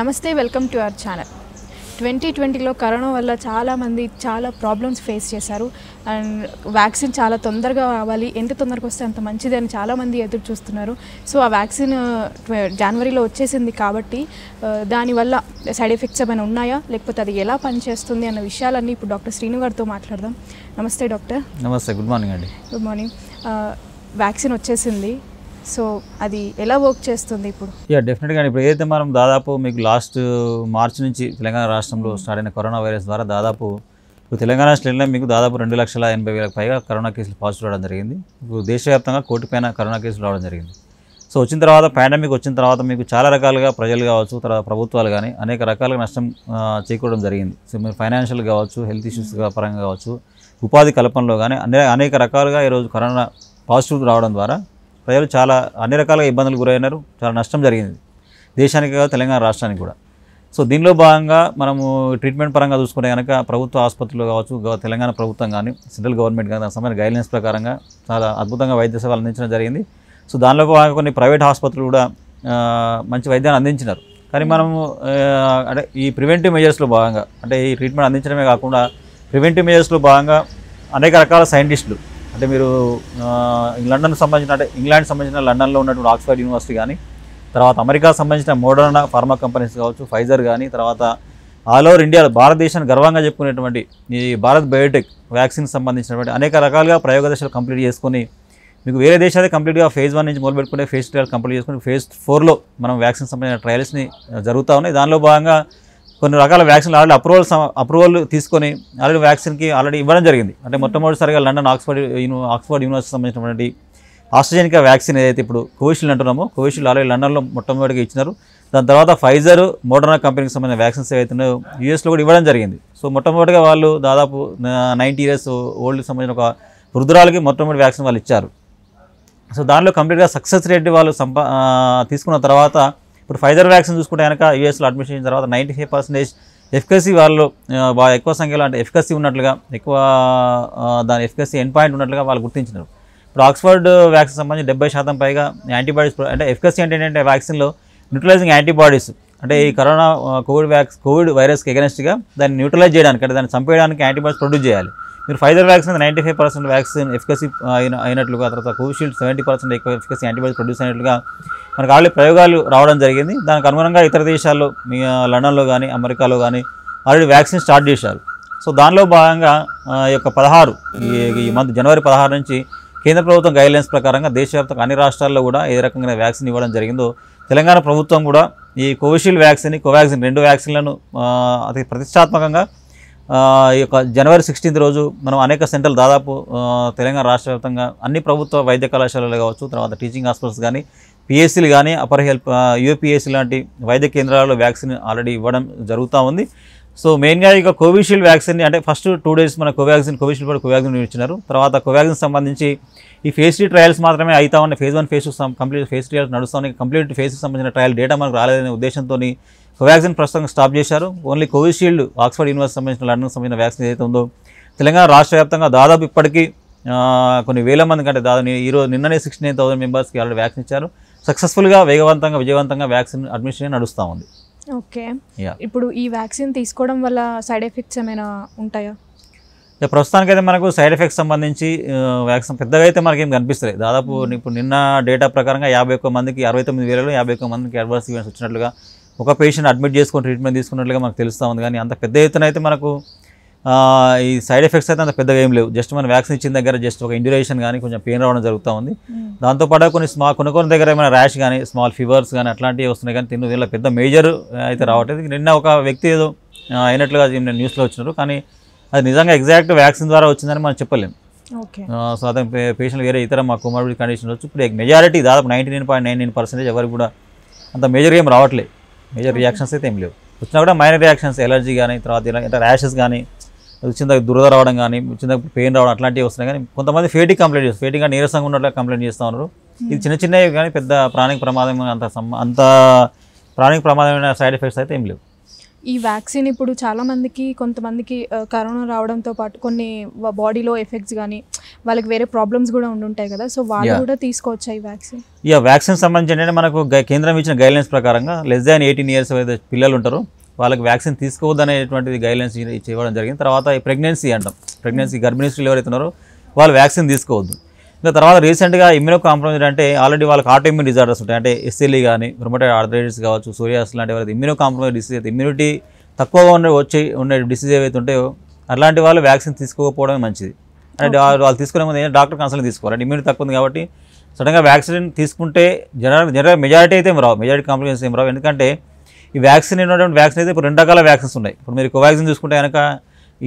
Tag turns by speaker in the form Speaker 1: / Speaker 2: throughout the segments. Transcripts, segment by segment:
Speaker 1: నమస్తే welcome to our channel twenty ట్వంటీలో కరోనా వల్ల చాలామంది చాలా ప్రాబ్లమ్స్ ఫేస్ చేశారు అండ్ వ్యాక్సిన్ చాలా తొందరగా కావాలి ఎంత తొందరగా వస్తే అంత మంచిది అని చాలామంది ఎదురు చూస్తున్నారు సో ఆ వ్యాక్సిన్ జనవరిలో వచ్చేసింది కాబట్టి దానివల్ల సైడ్ ఎఫెక్ట్స్ ఏమైనా ఉన్నాయా లేకపోతే అది ఎలా పనిచేస్తుంది అన్న విషయాలన్నీ ఇప్పుడు డాక్టర్ శ్రీను గారితో మాట్లాడదాం నమస్తే డాక్టర్
Speaker 2: నమస్తే గుడ్ మార్నింగ్ అండి
Speaker 1: గుడ్ మార్నింగ్ వ్యాక్సిన్ వచ్చేసింది సో అది ఎలా వర్క్ చేస్తుంది ఇప్పుడు
Speaker 2: యా డెఫినెట్గా ఇప్పుడు ఏదైతే మనం దాదాపు మీకు లాస్ట్ మార్చ్ నుంచి తెలంగాణ రాష్ట్రంలో స్టార్ట్ hmm. అయిన కరోనా వైరస్ ద్వారా దాదాపు ఇప్పుడు తెలంగాణ రాష్ట్రంలో మీకు దాదాపు రెండు లక్షల ఎనభై వేలకు పైగా కరోనా కేసులు పాజిటివ్ రావడం జరిగింది ఇప్పుడు దేశవ్యాప్తంగా కోటి పైన కరోనా కేసులు రావడం జరిగింది సో వచ్చిన తర్వాత పాండమిక్ వచ్చిన తర్వాత మీకు చాలా రకాలుగా ప్రజలు కావచ్చు తర్వాత ప్రభుత్వాలు కానీ అనేక రకాలుగా నష్టం చేకూడడం జరిగింది సో మీరు ఫైనాన్షియల్ కావచ్చు హెల్త్ ఇష్యూస్ hmm. పరంగా కావచ్చు ఉపాధి కల్పనలో కానీ అనే అనేక రకాలుగా ఈరోజు కరోనా పాజిటివ్ రావడం ద్వారా ప్రజలు చాలా అన్ని రకాలుగా ఇబ్బందులు గురైనారు చాలా నష్టం జరిగింది దేశానికి కాదు తెలంగాణ రాష్ట్రానికి కూడా సో దీనిలో భాగంగా మనము ట్రీట్మెంట్ పరంగా చూసుకుంటే కనుక ప్రభుత్వ ఆసుపత్రులు కావచ్చు తెలంగాణ ప్రభుత్వం కానీ సెంట్రల్ గవర్నమెంట్ కానీ దానికి సంబంధించిన గైడ్లైన్స్ ప్రకారంగా చాలా అద్భుతంగా వైద్య సేవలు అందించడం జరిగింది సో దానిలో భాగంగా కొన్ని ప్రైవేట్ ఆసుపత్రులు కూడా మంచి వైద్యాన్ని అందించినారు కానీ మనము అంటే ఈ ప్రివెంటివ్ మెజర్స్లో భాగంగా అంటే ఈ ట్రీట్మెంట్ అందించడమే కాకుండా ప్రివెంటివ్ మెజర్స్లో భాగంగా అనేక రకాల సైంటిస్టులు అంటే మీరు లండన్ సంబంధించిన అంటే ఇంగ్లాండ్ సంబంధించిన లండన్లో ఉన్నటువంటి ఆక్స్ఫర్డ్ యూనివర్సిటీ కానీ తర్వాత అమెరికా సంబంధించిన మోడర్న ఫార్మా కంపెనీస్ కావచ్చు ఫైజర్ కానీ తర్వాత ఆల్ ఓవర్ ఇండియాలో భారతదేశాన్ని గర్వంగా చెప్పుకునేటువంటి ఈ భారత్ బయోటెక్ వ్యాక్సిన్ సంబంధించినటువంటి అనేక రకాలుగా ప్రయోగదశలు కంప్లీట్ చేసుకొని మీకు వేరే దేశాలే కంప్లీట్గా ఫేజ్ వన్ నుంచి మొదలుపెట్టుకుంటే ఫేజ్ ట్రయల్ కంప్లీట్ చేసుకుని ఫేజ్ ఫోర్లో మనం వ్యాక్సిన్ సంబంధించిన ట్రయల్స్ని జరుగుతూ ఉన్నాయి దానిలో భాగంగా కొన్ని రకాల వ్యాక్సిన్లు ఆల్రెడీ అప్రూవల్ అప్రూవల్ తీసుకొని ఆల్రెడీ వ్యాక్సిన్కి ఆల్రెడీ ఇవ్వడం జరిగింది అంటే మొట్టమొదటిసారిగా లండన్ ఆక్స్ఫర్డ్ ఆక్స్ఫర్డ్ యూనివర్సిటీ సంబంధించినటువంటి ఆస్ట్రజెనికా వ్యాక్సిన్ ఏదైతే ఇప్పుడు కోవిషీల్డ్ అంటున్నామో కోవిషీల్డ్ ఆల్రెడీ లండన్లో మొట్టమొదటిగా ఇచ్చినారు దాని తర్వాత ఫైజర్ మోడర్నా కంపెనీకి సంబంధించిన వ్యాక్సిన్స్ ఏవైతున్నాయో యూఎస్లో కూడా ఇవ్వడం జరిగింది సో మొట్టమొదటిగా వాళ్ళు దాదాపు నైంటీ ఇయర్స్ ఓల్డ్కి సంబంధించిన ఒక వృద్ధురాలకి మొట్టమొదటి వ్యాక్సిన్ వాళ్ళు ఇచ్చారు సో దానిలో కంప్లీట్గా సక్సెస్ రేట్ వాళ్ళు సంపా తీసుకున్న తర్వాత ఇప్పుడు ఫైజర్ వ్యాక్సిన్ చూసుకుంటే కనుక యూఎస్లో అడ్మిషన్ అయిన తర్వాత నైంటీ ఫైవ్ పర్సెంటేజ్ ఎఫికసీ వాళ్ళు బాగా ఎక్కువ సంఖ్యలో అంటే ఎఫికసీ ఉన్నట్లుగా ఎక్కువ దాని ఎఫికసీ ఎండ్ పాయింట్ ఉన్నట్లుగా వాళ్ళు గుర్తించినారు ఇప్పుడు ఆక్స్ఫర్డ్ వ్యాక్సిన్ సంబంధించి డెబ్బై శాతం పైగా యాంటీబాడీస్ అంటే ఎఫికసీ అంటే ఏంటంటే వ్యాక్సిన్లో న్యూట్రలైజింగ్ యాంటీబాడీస్ అంటే ఈ కరోనా కోవిడ్ వ్యాక్స్ కోవిడ్ వైరస్కి ఎగనెస్ట్గా దాన్ని న్యూట్రలైజ్ చేయడానికి అంటే దాన్ని చంపేయడానికి యాంటీబాడీస్ ప్రొడ్యూస్ చేయాలి మీరు Pfizer vaccine ninety five percent vaccine efficacy అయిన అయినట్లుగా తర్వాత కోవిషీల్డ్ సెవెంటీ పర్సెంట్ ఎక్కువ ఎఫికసీ యాంటీబయాటిక్స్ ప్రొడ్యూస్ అయినట్లుగా మనకు ఆల్రెడీ ప్రయోగాలు రావడం జరిగింది దానికి అనుగుణంగా ఇతర దేశాల్లో మీ లండన్లో కానీ అమెరికాలో కానీ ఆల్రెడీ వ్యాక్సిన్ స్టార్ట్ చేశారు సో దానిలో భాగంగా ఈ యొక్క పదహారు ఈ మంత్ జనవరి పదహారు నుంచి కేంద్ర ప్రభుత్వం గైడ్లైన్స్ ప్రకారంగా దేశవ్యాప్తంగా అన్ని రాష్ట్రాల్లో కూడా ఏ రకంగా వ్యాక్సిన్ ఇవ్వడం జరిగిందో తెలంగాణ ప్రభుత్వం కూడా ఈ కోవిషీల్డ్ వ్యాక్సిన్ కోవాక్సిన్ రెండు వ్యాక్సిన్లను అతి ప్రతిష్టాత్మకంగా ఈ యొక్క జనవరి సిక్స్టీన్త్ రోజు మనం అనేక సెంటర్లు దాదాపు తెలంగాణ రాష్ట్ర వ్యాప్తంగా అన్ని ప్రభుత్వ వైద్య కళాశాలలు కావచ్చు తర్వాత టీచింగ్ హాస్పిటల్స్ కానీ పిఎస్సీలు కానీ అపర్ హెల్ప్ యూపీఎస్సీ లాంటి వైద్య కేంద్రాల్లో వ్యాక్సిన్ ఆల్రెడీ ఇవ్వడం జరుగుతూ ఉంది సో మెయిన్గా ఇక కోవిషీల్డ్ వ్యాక్సిన్ అంటే ఫస్ట్ టూ డేస్ మన కోవాక్సిన్ కోవిషీల్డ్ కూడా కోవాక్సిన్ ఇచ్చినారు తర్వాత కోవాక్సిన్ సంబంధించి ఈ ఫేస్ త్రీ ట్రయల్స్ మాత్రమే అవుతా ఉన్న phase one phase two complete phase trials నడుస్తాయి కంప్లీట్ ఫేస్కి సంబంధించిన ట్రయల్ డేటా మనకు రాలేదనే ఉద్దేశంతో కోవాక్సిన్ ప్రస్తుతం స్టాప్ చేశారు ఓన్లీ కోవిషీల్డ్ ఆక్స్ఫర్డ్ యూనివర్సిటీ సంబంధించిన లండన్కి సంబంధించిన వ్యాక్సిన్ ఏదైతే ఉందో తెలంగాణ రాష్ట్ర వ్యాప్తంగా దాదాపు ఇప్పటికీ కొన్ని వేల మంది కంటే దాదాపు ఈరోజు నిన్ననే సిక్స్టీ నైన్ థౌసండ్ మెంబర్స్కి ఆల్రెడీ వ్యాక్సిన్ ఇచ్చారు సక్సెస్ఫుల్గా వేగవంతంగా విజయవంతంగా వ్యాక్సిన్ అడ్మిషన్ నడుస్తూ ఉంది
Speaker 1: ఓకే ఇప్పుడు ఈ వ్యాక్సిన్ తీసుకోవడం వల్ల సైడ్ ఎఫెక్ట్స్ ఏమైనా ఉంటాయా
Speaker 2: ప్రస్తుతానికైతే మనకు సైడ్ ఎఫెక్ట్స్ సంబంధించి వ్యాక్సిన్ పెద్దగా అయితే మనకి ఏం కనిపిస్తలేదు దాదాపు hmm. ఇప్పుడు నిన్న డేటా ప్రకారంగా యాభై ఒక్క మందికి అరవై తొమ్మిది వేలలో యాభై ఒక్క మందికి అడ్వర్స్ ఈవెంట్స్ వచ్చినట్లుగా ఒక పేషెంట్ అడ్మిట్ చేసుకొని ట్రీట్మెంట్ తీసుకున్నట్లుగా మనకు తెలుస్తూ ఉంది కానీ అంత పెద్ద ఎత్తున అయితే మనకు ఈ సైడ్ ఎఫెక్ట్స్ అయితే అంత పెద్దగా ఏం లేవు జస్ట్ మనం వ్యాక్సిన్ ఇచ్చిన దగ్గర జస్ట్ ఒక ఇండ్యురేషన్ కానీ కొంచెం పెయిన్ రావడం జరుగుతూ ఉంది hmm. దాంతోపాటు కొన్ని స్మా కొన్ని కొన్ని దగ్గర ఏమైనా ర్యాష్ కానీ స్మాల్ ఫీవర్స్ కానీ అట్లాంటివి వస్తున్నాయి కానీ తిన్న దీనిలో పెద్ద మేజర్ అయితే రావట్లేదు నిన్న ఒక వ్యక్తి ఏదో అయినట్లుగా నేను న్యూస్లో వచ్చినారు కానీ అది నిజంగా ఎగ్జాక్ట్ వ్యాక్సిన్ ద్వారా వచ్చిందని మనం చెప్పలేము సో అతను పేషెంట్ వేరే ఇతర మా కుమార్ కండిషన్ వచ్చి ఇప్పుడు మెజారిటీ దాదాపు ninety nine point nine nine percentage ఎవరికి కూడా అంత మేజర్గా ఏం రావట్లేదు మేజర్ రియాక్షన్స్ అయితే ఏం లేవు వచ్చినా కూడా మైనర్ రియాక్షన్స్ ఎలర్జీ కానీ తర్వాత ఇలా ర్యాషెస్ కానీ వచ్చిన దగ్గర దురద రావడం కానీ వచ్చిన దగ్గర పెయిన్ రావడం అట్లాంటివి వస్తున్నాయి కానీ కొంతమంది ఫేటింగ్ కంప్లైంట్ చేస్తారు ఫేటింగ్ నీరసంగా ఉన్నట్లు కంప్లైంట్ చేస్తూ ఉన్నారు hmm. ఇది చిన్న చిన్నవి కానీ పెద్ద ప్రాణిక ప్రమాదం అంత అంత ప్రాణిక ప్రమాదమైన సైడ్ ఎఫెక్ట్స్ అయితే ఏం లేవు
Speaker 1: ఈ వ్యాక్సిన్ ఇప్పుడు చాలామందికి కొంతమందికి కరోనా రావడంతో పాటు కొన్ని బాడీలో ఎఫెక్ట్స్ కానీ వాళ్ళకి వేరే ప్రాబ్లమ్స్ కూడా ఉండుంటాయి కదా సో వాళ్ళు కూడా తీసుకోవచ్చా ఈ వ్యాక్సిన్
Speaker 2: ఇక వ్యాక్సిన్ సంబంధించి మనకు కేంద్రం ఇచ్చిన గైడ్లైన్స్ ప్రకారంగా లెస్ దాన్ ఎయిటీన్ ఇయర్స్ పిల్లలు ఉంటారు వాళ్ళకి వ్యాక్సిన్ తీసుకోవద్దు అనేటువంటిది గైడ్లైన్స్ ఇవ్వడం జరిగింది తర్వాత ప్రెగ్నెన్సీ అంటాం ప్రెగ్నెన్సీ గర్భిణీ స్త్రీలు ఎవరైతే ఉన్నారో వాళ్ళు వ్యాక్సిన్ తీసుకోవద్దు ఇంకా తర్వాత రీసెంట్గా ఇమ్యూనో కాంప్రమైజ్ అంటే ఆల్రెడీ వాళ్ళకి ఆటోఇమ్యూన్ డిజార్డర్స్ ఉంటాయి అంటే ఎస్ఎల్ఈ కానీ రొమటైడ్ ఆర్థరైటిస్ కావచ్చు సూర్యాస్ లాంటి వాళ్ళకి ఇమ్యూనో కాంప్రమైజ్ డిసీజ్ అయితే ఇమ్యూనిటీ తక్కువగా ఉన్న వచ్చి ఉండే డిసీజ్ ఏవైతే ఉంటాయో అలాంటి వాళ్ళు వ్యాక్సిన్ తీసుకోకపోవడమే మంచిది అంటే వాళ్ళు తీసుకునే ముందు డాక్టర్ కన్సల్ట్ తీసుకోవాలి అంటే ఇమ్యూనిటీ తక్కువ ఉంది కాబట్టి సడన్గా వ్యాక్సిన్ తీసుకుంటే జనరల్ జనరల్ మెజారిటీ అయితే ఏం రావు మెజారిటీ కాంప్లికేషన్స్ ఏం రావు ఎందుకంటే ఈ వ్యాక్సిన్ ఉన్నటువంటి వ్యాక్సిన్ అయితే ఇప్పుడు రెండు రకాల వ్యాక్సిన్స్ ఉన్నాయి ఇప్పుడు మీరు కోవాక్సిన్ చూసుకుంటే కనుక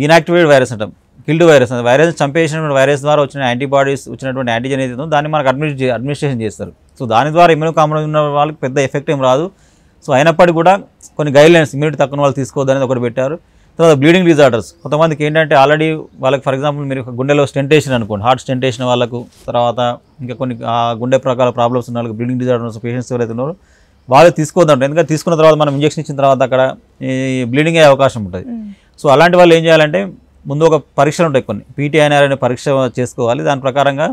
Speaker 2: ఇన్యాక్టివేట్ వైరస్ అంటాం కిల్డ్ వైరస్ వైరస్ చంపేసినటువంటి వైరస్ ద్వారా వచ్చిన యాంటీబాడీస్ వచ్చినటువంటి యాంటీజన్ ఏదైతే దాన్ని మనకు అడ్మినిస్ట్రే అడ్మినిస్ట్రేషన్ చేస్తారు సో దాని ద్వారా ఇమ్యూన్ కాంప్రమైజ్ ఉన్న వాళ్ళకి పెద్ద ఎఫెక్ట్ ఏం రాదు సో అయినప్పటికీ కూడా కొన్ని గైడ్లైన్స్ ఇమ్యూనిటీ తక్కువ వాళ్ళు తీసుకోవద్దనేది ఒకటి పెట్టారు తర్వాత బ్లీడింగ్ డిజార్డర్స్ కొంతమందికి ఏంటంటే ఆల్రెడీ వాళ్ళకి ఫర్ ఎగ్జాంపుల్ మీరు గుండెలో స్టెంటేషన్ అనుకోండి హార్ట్ స్టెంటేషన్ వాళ్ళకు తర్వాత ఇంకా కొన్ని గుండె ప్రకారం ప్రాబ్లమ్స్ ఉన్న వాళ్ళకి బ్లీడింగ్ డిజార్డర్స్ పేషెంట్స్ ఎవరైతే ఉన్నారో వాళ్ళు తీసుకోవద్దంటారు ఎందుకంటే తీసుకున్న తర్వాత మనం ఇంజక్షన్ ఇచ్చిన తర్వాత అక్కడ బ్లీడింగ్ అయ్యే అవకాశం ఉంటుంది సో అలాంటి వాళ్ళు ఏం చేయాలంటే ముందు ఒక పరీక్షలు ఉంటాయి కొన్ని పీటీఎన్ఆర్ అనే పరీక్ష చేసుకోవాలి దాని ప్రకారంగా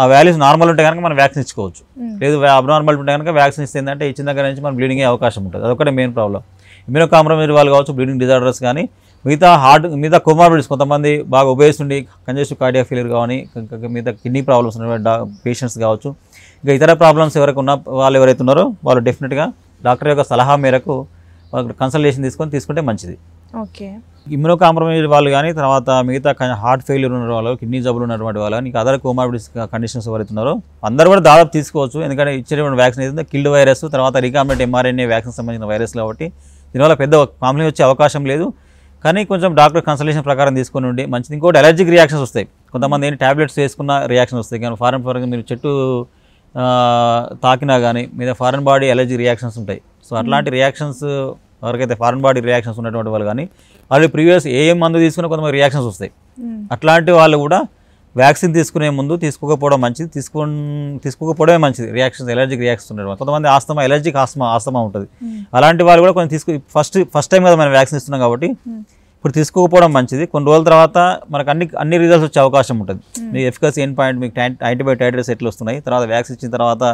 Speaker 2: ఆ వాల్యూస్ నార్మల్ ఉంటే కనుక మనం వ్యాక్సిన్ ఇచ్చుకోవచ్చు లేదు అబ్నార్మల్ ఉంటే కనుక వ్యాక్సిన్ ఇస్తే ఏంటంటే ఇచ్చిన దగ్గర నుంచి మనం బ్లీడింగ్ అవకాశం ఉంటుంది అదొకటే మెయిన్ ప్రాబ్లం ఇమ్యూనో కాంప్రమైజ్ వాళ్ళు కావచ్చు బ్లీడింగ్ డిజార్డర్స్ కానీ మిగతా హార్ట్ మిగతా కొమార్బిడిస్ కొంతమంది బాగా ఒబేస్ ఉండి కంజెస్టివ్ కార్డియా ఫెయిలియర్ కానీ మిగతా కిడ్నీ ప్రాబ్లమ్స్ ఉన్న పేషెంట్స్ కావచ్చు ఇంకా ఇతర ప్రాబ్లమ్స్ ఎవరికి ఉన్న వాళ్ళు ఎవరైతే ఉన్నారో వాళ్ళు డెఫినెట్గా డాక్టర్ యొక్క సలహా మేరకు కన్సల్టేషన్ తీసుకొని తీసుకుంటే మంచిది ఓకే ఇమ్యూనో కాంప్రమైజ్ వాళ్ళు కానీ తర్వాత మిగతా హార్ట్ ఫెయిల్యూర్ ఉన్న వాళ్ళు కిడ్నీ జబ్బులు ఉన్నటువంటి వాళ్ళు ఇంకా అదర్ కోమాబిడిస్ కండిషన్స్ ఎవరైతున్నారో అందరూ కూడా దాదాపు తీసుకోవచ్చు ఎందుకంటే ఇచ్చేటువంటి వ్యాక్సిన్ ఏదైతే కిల్డ్ వైరస్ తర్వాత రికామెంట్ ఎంఆర్ఎన్ఏ వ్యాక్సిన్ సంబంధించిన వైరస్ కాబట్టి దీనివల్ల పెద్ద కాంప్లైంట్ వచ్చే అవకాశం లేదు కానీ కొంచెం డాక్టర్ కన్సల్టేషన్ ప్రకారం తీసుకుని ఉండి మంచిది ఇంకోటి అలర్జిక్ రియాక్షన్స్ వస్తాయి కొంతమంది ఏంటి ట్యాబ్లెట్స్ వేసుకున్న రియాక్షన్స్ వస్తాయి కానీ ఫారెన్ ఫారెన్ మీరు చెట్టు తాకినా కానీ మీద ఫారెన్ బాడీ అలర్జీ రియాక్షన్స్ ఉంటాయి సో అట్లాంటి రియాక్షన్స్ ఎవరికైతే ఫారెన్ బాడీ రియాక్షన్స్ ఉన్నటువంటి వాళ్ళు కానీ వాళ్ళు ప్రీవియస్ ఏ మందు తీసుకున్న కొంతమంది రియాక్షన్స్ వస్తాయి hmm. అట్లాంటి వాళ్ళు కూడా వ్యాక్సిన్ తీసుకునే ముందు తీసుకోకపోవడం మంచిది తీసుకు తీసుకోకపోవడమే మంచిది రియాక్షన్స్ ఎలర్జిక్ రియాక్షన్స్ ఉండడం కొంతమంది ఆస్తమా ఎలర్జిక్ ఆస్తమా ఆస్తమా ఉంటుంది hmm. అలాంటి వాళ్ళు కూడా కొంచెం తీసుకు ఫస్ట్ ఫస్ట్ టైం కదా మనం వ్యాక్సిన్ ఇస్తున్నాం కాబట్టి hmm. ఇప్పుడు తీసుకోకపోవడం మంచిది కొన్ని రోజుల తర్వాత మనకు అన్ని అన్ని రిజల్ట్స్ వచ్చే అవకాశం ఉంటుంది మీ ఎఫికసీ ఎన్ పాయింట్ మీకు టైటర్స్ ఎట్లు వస్తున్నాయి తర్వాత వ్యాక్సిన్ ఇచ్చిన తర్వాత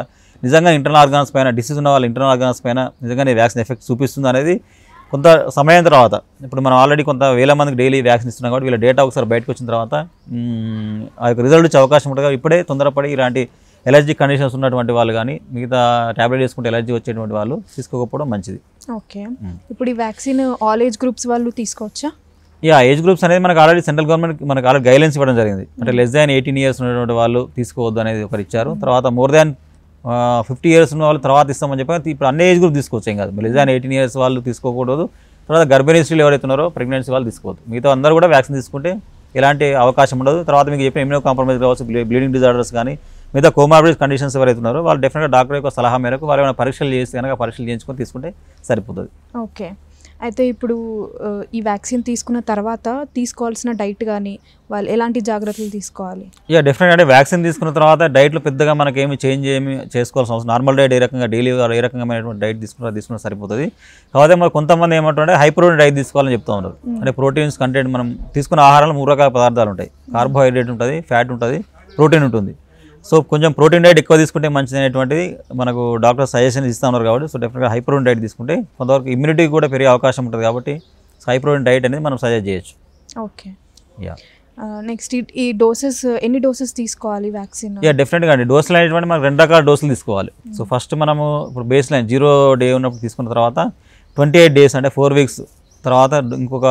Speaker 2: నిజంగా ఇంటర్నల్ ఆర్గాన్స్ పైన డిసీజ్ ఉన్న వాళ్ళ ఇంటర్నల్ ఆర్గాన్స్ పైన నిజంగానే వ్యాక్సిన్ ఎఫెక్ట్ చూపిస్తుంది అనేది కొంత సమయం తర్వాత ఇప్పుడు మనం ఆల్రెడీ కొంత వేల మందికి డైలీ వ్యాక్సిన్ ఇస్తున్నాం కాబట్టి వీళ్ళ డేటా ఒకసారి బయటకు వచ్చిన తర్వాత ఆ యొక్క రిజల్ట్ వచ్చే అవకాశం ఉంటుంది ఇప్పుడే తొందరపడి ఇలాంటి ఎలర్జీ కండిషన్స్ ఉన్నటువంటి వాళ్ళు కానీ మిగతా ట్యాబ్లెట్ చేసుకుంటే ఎలర్జీ వచ్చేటువంటి వాళ్ళు తీసుకోకపోవడం మంచిది
Speaker 1: ఓకే ఇప్పుడు ఈ వ్యాక్సిన్ ఆల్ ఏజ్ గ్రూప్స్ వాళ్ళు తీసుకోవచ్చా
Speaker 2: యా ఏజ్ గ్రూప్స్ అనేది మనకు ఆల్రెడీ సెంట్రల్ గవర్నమెంట్ మనకు ఆల్రెడీ గైడెన్స్ ఇవ్వడం జరిగింది అంటే లెస్ దాన్ ఎయిటీన్ ఇయర్స్ ఉన్నటువంటి వాళ్ళు తీసుకోవద్దు అనేది ఒకరు ఇచ్చారు తర్వాత మోర్ దాన్ ఫిఫ్టీ ఇయర్స్ ఉన్న వాళ్ళు తర్వాత ఇస్తామని చెప్పి ఇప్పుడు అన్ని ఏజ్ గ్రూప్ తీసుకోవచ్చు ఏం కాదు మళ్ళీ ఎయిటీన్ ఇయర్స్ వాళ్ళు తీసుకోకూడదు తర్వాత గర్భిణీ స్త్రీలు ఎవరైతే ఉన్నారో ప్రెగ్నెన్సీ వాళ్ళు తీసుకోవద్దు మిగతా అందరూ కూడా వ్యాక్సిన్ తీసుకుంటే ఎలాంటి అవకాశం ఉండదు తర్వాత మీకు చెప్పిన ఇమ్యూనో కాంప్రమైజ్ కావచ్చు బ్లీడింగ్ డిజార్డర్స్ కానీ మిగతా కోమార్బిడ్ కండిషన్స్ ఎవరైతే ఉన్నారో వాళ్ళు డెఫినెట్గా డాక్టర్ యొక్క సలహా మేరకు వాళ్ళు ఏమైనా పరీక్షలు చేసి కనుక పరీక్షలు చేయించుకొని తీసుకుంటే సరిపోతుంది
Speaker 1: ఓకే అయితే ఇప్పుడు ఈ వ్యాక్సిన్ తీసుకున్న తర్వాత తీసుకోవాల్సిన డైట్ కానీ వాళ్ళు ఎలాంటి జాగ్రత్తలు తీసుకోవాలి
Speaker 2: యా డెఫినెట్ అంటే వ్యాక్సిన్ తీసుకున్న తర్వాత డైట్లో పెద్దగా మనకి ఏమి చేంజ్ ఏమి చేసుకోవాల్సిన అవసరం నార్మల్ డైట్ ఏ రకంగా డైలీ ఏ రకమైనటువంటి డైట్ తీసుకున్న తీసుకున్న సరిపోతుంది కాకపోతే మరి కొంతమంది ఏమంటుంటే హై ప్రోటీన్ డైట్ తీసుకోవాలని చెప్తూ ఉంటారు అంటే ప్రోటీన్స్ కంటెంట్ మనం తీసుకున్న ఆహారంలో మూడు రకాల పదార్థాలు ఉంటాయి కార్బోహైడ్రేట్ ఉంటుంది ఫ్యాట్ ఉంటుంది ప్రోటీన్ ఉంటుంది సో కొంచెం ప్రోటీన్ డైట్ ఎక్కువ తీసుకుంటే మంచిది అనేటువంటిది మనకు డాక్టర్ సజెషన్ ఇస్తూ ఉన్నారు కాబట్టి సో డెఫినెట్గా హై ప్రోటీన్ డైట్ తీసుకుంటే కొంతవరకు ఇమ్యూనిటీ కూడా పెరిగే అవకాశం ఉంటుంది కాబట్టి హై ప్రోటీన్ డైట్ అనేది మనం సజెస్ట్ చేయొచ్చు ఓకే యా
Speaker 1: నెక్స్ట్ ఈ డోసెస్ ఎన్ని డోసెస్ తీసుకోవాలి వ్యాక్సిన్ యా
Speaker 2: డెఫినెట్గా అండి డోసులు అనేటువంటి మనకు రెండు రకాల డోసులు తీసుకోవాలి hmm. సో ఫస్ట్ మనము ఇప్పుడు బేస్ లైన్ జీరో డే ఉన్నప్పుడు తీసుకున్న తర్వాత ట్వంటీ ఎయిట్ డేస్ అంటే ఫోర్ వీక్స్ తర్వాత ఇంకొక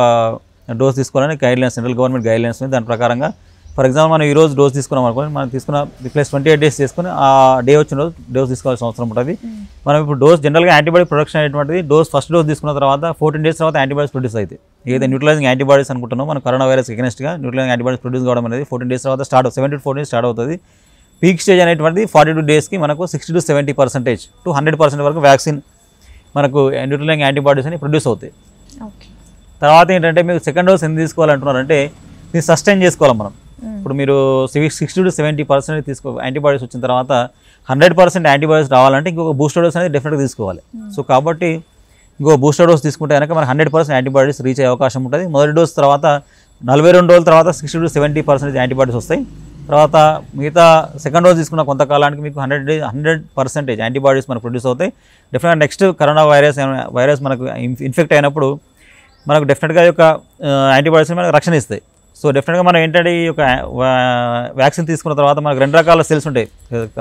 Speaker 2: డోస్ తీసుకోవాలని గైడ్లైన్స్ సెంట్రల్ గవర్నమెంట్ గైడ్లైన్స్ దాని ప్రకారంగా ఫర్ ఎగ్జాంపుల్ మనం ఈ రోజు డోస్ తీసుకున్నాం అనుకోండి మనం తీసుకున్న ప్లస్ ట్వంటీ ఎయిట్ డేస్ చేసుకుని ఆ డే వచ్చిన రోజు డోస్ తీసుకోవాల్సిన అవసరం ఉంటుంది మనం ఇప్పుడు డోస్ జనరల్గా యాంటీబాడీ ప్రొడక్షన్ అనేటువంటిది డోస్ ఫస్ట్ డోస్ తీసుకున్న తర్వాత ఫోర్టీన్ డేస్ తర్వాత యాంటీబాడీస్ ప్రొడ్యూస్ అవుతాయి ఏదైతే న్యూట్రలైజింగ్ యాంటీబాడీస్ అనుకుంటున్నాం మనం కరోనా వైరస్ ఎగనెస్ట్గా న్యూట్రలైజింగ్ యాంటీబాడీస్ ప్రొడ్యూస్ కావడం అనేది ఫోర్టీన్ డేస్ తర్వాత start seventy four days start అవుతుంది పీక్ స్టేజ్ అనేటువంటిది ఫార్టీ టూ డేస్కి మనకు sixty to seventy percentage to hundred percent వరకు వ్యాక్సిన్ మనకు న్యూట్రలైజింగ్ యాంటీబాడీస్ అని ప్రొడ్యూస్ అవుతాయి తర్వాత ఏంటంటే మీకు సెకండ్ డోస్ ఎందుకు తీసుకోవాలంటున్నారంటే దీన్ని సస్టైన్ చేసుకోవాలి మనం ఇప్పుడు మీరు సిక్స్టీ టు సెవెంటీ పర్సెంట్ తీసుకో యాంటీబాడీస్ వచ్చిన తర్వాత హండ్రెడ్ పర్సెంట్ యాంటీబాడీస్ రావాలంటే ఇంకొక బూస్టర్ డోస్ అనేది డెఫినెట్గా తీసుకోవాలి hmm. సో కాబట్టి ఇంకో బూస్టర్ డోస్ తీసుకుంటే కనుక మనకి హండ్రెడ్ పర్సెంట్ యాంటీబాడీస్ రీచ్ అయ్యే అవకాశం ఉంటుంది మొదటి డోస్ తర్వాత నలభై రెండు రోజుల తర్వాత sixty to seventy percent antibodies వస్తాయి తర్వాత మిగతా సెకండ్ డోస్ తీసుకున్న కొంతకాలానికి మీకు హండ్రెడ్ హండ్రెడ్ పర్సెంటేజ్ యాంటీబాడీస్ మనకు ప్రొడ్యూస్ అవుతాయి డెఫినెట్గా నెక్స్ట్ కరోనా వైరస్ వైరస్ మనకు ఇన్ఫెక్ట్ అయినప్పుడు మనకు డెఫినెట్గా యొక్క యాంటీబాడీస్ మనకు రక్షణ ఇస్తాయి సో డెఫినెట్గా మనం ఏంటంటే ఈ యొక్క వ్యాక్సిన్ తీసుకున్న తర్వాత మనకు రెండు రకాల సెల్స్ ఉంటాయి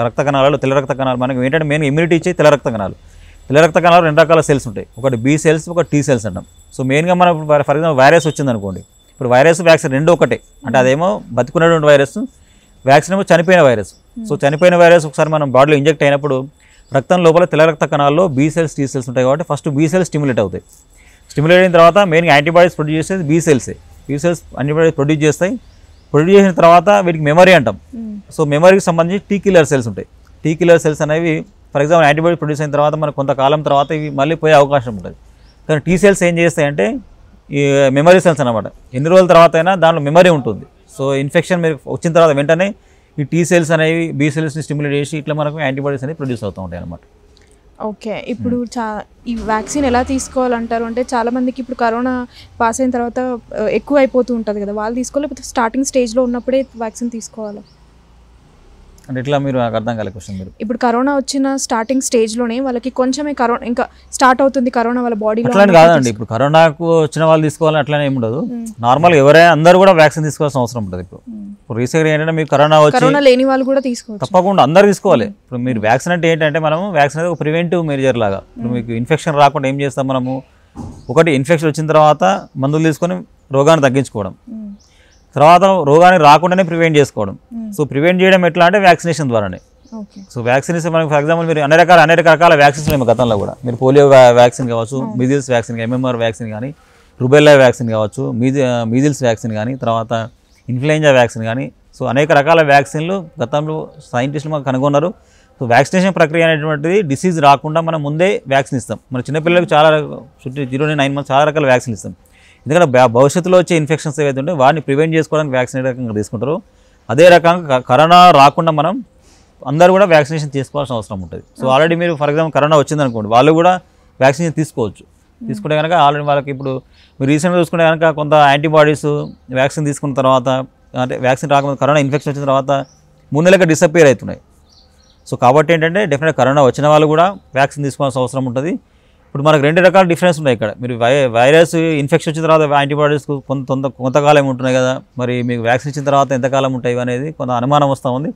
Speaker 2: రక్త కణాలు తెల్ల రక్త కణాలు మనకి ఏంటంటే మెయిన్ ఇమ్యూనిటీ ఇచ్చే తెల్ల రక్త కణాలు తెల్ల రక్త కణాలు రెండు రకాల సెల్స్ ఉంటాయి ఒకటి బి సెల్స్ ఒక టీ సెల్స్ అంటాం సో మెయిన్గా మనం ఫర్ ఎగ్జాంపుల్ వైరస్ వచ్చింది అనుకోండి ఇప్పుడు వైరస్ వ్యాక్సిన్ రెండు ఒకటే అంటే అదేమో బతుకున్నటువంటి వైరస్ వ్యాక్సిన్ ఏమో చనిపోయిన వైరస్ సో hmm. చనిపోయిన వైరస్ ఒకసారి మనం బాడీలో ఇంజెక్ట్ అయినప్పుడు రక్తం లోపల తెల్ల రక్త కణాల్లో బీ సెల్స్ టీ సెల్స్ ఉంటాయి కాబట్టి ఫస్ట్ బీ సెల్స్ స్టిమ్యులేట్ అవుతాయి స్టిమ్యులేట్ అయిన తర్వాత మెయిన్ యాంటీబాడీస్ ప్రొడ్యూస్ చేసేది బీ సెల్సే టీ సెల్స్ అన్ని ప్రొడ్యూస్ చేస్తాయి ప్రొడ్యూస్ చేసిన తర్వాత వీటికి మెమరీ అంటాం సో hmm. మెమరీకి సంబంధించి టీ కిల్లర్ సెల్స్ ఉంటాయి టీ కిల్లర్ సెల్స్ అనేవి ఫర్ ఎగ్జాంపుల్ యాంటీబయాటిక్ ప్రొడ్యూస్ అయిన తర్వాత మనకు కొంతకాలం తర్వాత ఇవి మళ్ళీ పోయే అవకాశం ఉంటుంది కానీ టీ సెల్స్ ఏం చేస్తాయంటే ఈ మెమరీ సెల్స్ అనమాట ఎన్ని రోజుల తర్వాత అయినా దానిలో మెమరీ ఉంటుంది సో ఇన్ఫెక్షన్ మీరు వచ్చిన తర్వాత వెంటనే ఈ టీ సెల్స్ అనేవి బీ సెల్స్ని స్టిమ్యులేట్ చేసి ఇట్లా మనకు యాంటీబాడీస్ అనేవి ప్రొడ్యూస్ అవుతూ ఉంటాయి అనమాట
Speaker 1: ఓకే hmm. ఇప్పుడు చా ఈ వ్యాక్సిన్ ఎలా తీసుకోవాలంటారు అంటే చాలా మందికి ఇప్పుడు కరోనా పాస్ అయిన తర్వాత ఎక్కువ అయిపోతూ ఉంటుంది కదా వాళ్ళు తీసుకోవాలి స్టార్టింగ్ స్టేజ్లో ఉన్నప్పుడే వ్యాక్సిన్ తీసుకోవాలి
Speaker 2: అంటే ఇట్లా మీరు నాకు అర్థం కాలే క్వశ్చన్ మీరు
Speaker 1: ఇప్పుడు కరోనా వచ్చిన స్టార్టింగ్ స్టేజ్లోనే వాళ్ళకి కొంచెమే కరోనా ఇంకా స్టార్ట్ అవుతుంది కరోనా వాళ్ళ బాడీ అట్లా కాదండి
Speaker 2: ఇప్పుడు కరోనాకు వచ్చిన వాళ్ళు తీసుకోవాలని అట్లానే ఏమి ఉండదు నార్మల్ ఎవరైనా అందరూ కూడా వ్యాక్సిన్ తీసుకోవాల్సిన అవసరం ఉంటుంది ఇప్పుడు ఇప్పుడు రీసెంట్గా ఏంటంటే మీకు కరోనా వచ్చి కరోనా లేని
Speaker 1: వాళ్ళు కూడా తీసుకోవచ్చు
Speaker 2: తప్పకుండా అందరూ తీసుకోవాలి ఇప్పుడు మీరు వ్యాక్సిన్ అంటే ఏంటంటే మనము వ్యాక్సిన్ అనేది ఒక ప్రివెంటివ్ మేజర్ లాగా ఇప్పుడు మీకు ఇన్ఫెక్షన్ రాకుండా ఏం చేస్తాం మనము ఒకటి ఇన్ఫెక్షన్ వచ్చిన తర్వాత మందులు తీసుకొని రోగాన్ని తగ్గించుకోవడం తర్వాత రోగానికి రాకుండానే ప్రివెంట్ చేసుకోవడం సో ప్రివెంట్ చేయడం ఎట్లా అంటే వ్యాక్సినేషన్ ద్వారానే సో వ్యాక్సినేషన్ మనకి ఫర్ ఎగ్జాంపుల్ మీరు అన్ని రకాల అనేక రకాల వ్యాక్సిన్స్ మేము గతంలో కూడా మీరు పోలియో వ్యాక్సిన్ కావచ్చు మిజిల్స్ వ్యాక్సిన్ ఎంఎంఆర్ వ్యాక్సిన్ కానీ రుబెల్లా వ్యాక్సిన్ కావచ్చు మిజి మిజిల్స్ వ్యాక్సిన్ కానీ తర్వాత ఇన్ఫ్లుయెంజా వ్యాక్సిన్ కానీ సో అనేక రకాల వ్యాక్సిన్లు గతంలో సైంటిస్టులు మాకు కనుగొన్నారు సో వ్యాక్సినేషన్ ప్రక్రియ అనేటువంటిది డిసీజ్ రాకుండా మనం ముందే వ్యాక్సిన్ ఇస్తాం మన చిన్నపిల్లలకు చాలా చుట్టూ జీరో నైన్ మంత్స్ చాలా రకాల వ్యాక్సిన్ ఇస్తాం ఎందుకంటే భవిష్యత్తులో వచ్చే ఇన్ఫెక్షన్స్ ఏవైతే ఉంటాయో వాటిని ప్రివెంట్ చేసుకోవడానికి వ్యాక్సిన్ రకంగా తీసుకుంటారు అదే రకంగా కరోనా రాకుండా మనం అందరూ కూడా వ్యాక్సినేషన్ తీసుకోవాల్సిన అవసరం ఉంటుంది సో ఆల్రెడీ మీరు ఫర్ ఎగ్జాంపుల్ కరోనా వచ్చింది అనుకోండి వాళ్ళు కూడా వ్యాక్సినేషన్ తీసుకోవచ్చు తీసుకుంటే కనుక ఆల్రెడీ వాళ్ళకి ఇప్పుడు మీరు రీసెంట్గా చూసుకుంటే కనుక కొంత యాంటీబాడీస్ వ్యాక్సిన్ తీసుకున్న తర్వాత అంటే వ్యాక్సిన్ రాకముందు కరోనా ఇన్ఫెక్షన్ వచ్చిన తర్వాత మూడు నెలలకు డిసప్పేర్ అవుతున్నాయి సో కాబట్టి ఏంటంటే డెఫినెట్ కరోనా వచ్చిన వాళ్ళు కూడా వ్యాక్సిన్ తీసుకోవాల్సిన అవసరం ఉంటుంది ఇప్పుడు మనకు రెండు రకాల డిఫరెన్స్ ఉన్నాయి ఇక్కడ మీరు వైరస్ ఇన్ఫెక్షన్ వచ్చిన తర్వాత యాంటీబాడీస్ కొంత కొంతకాలం ఉంటున్నాయి కదా మరి మీకు వ్యాక్సిన్ ఇచ్చిన తర్వాత ఎంతకాలం ఉంటాయి అనేది కొంత అనుమానం వస్తూ ఉంది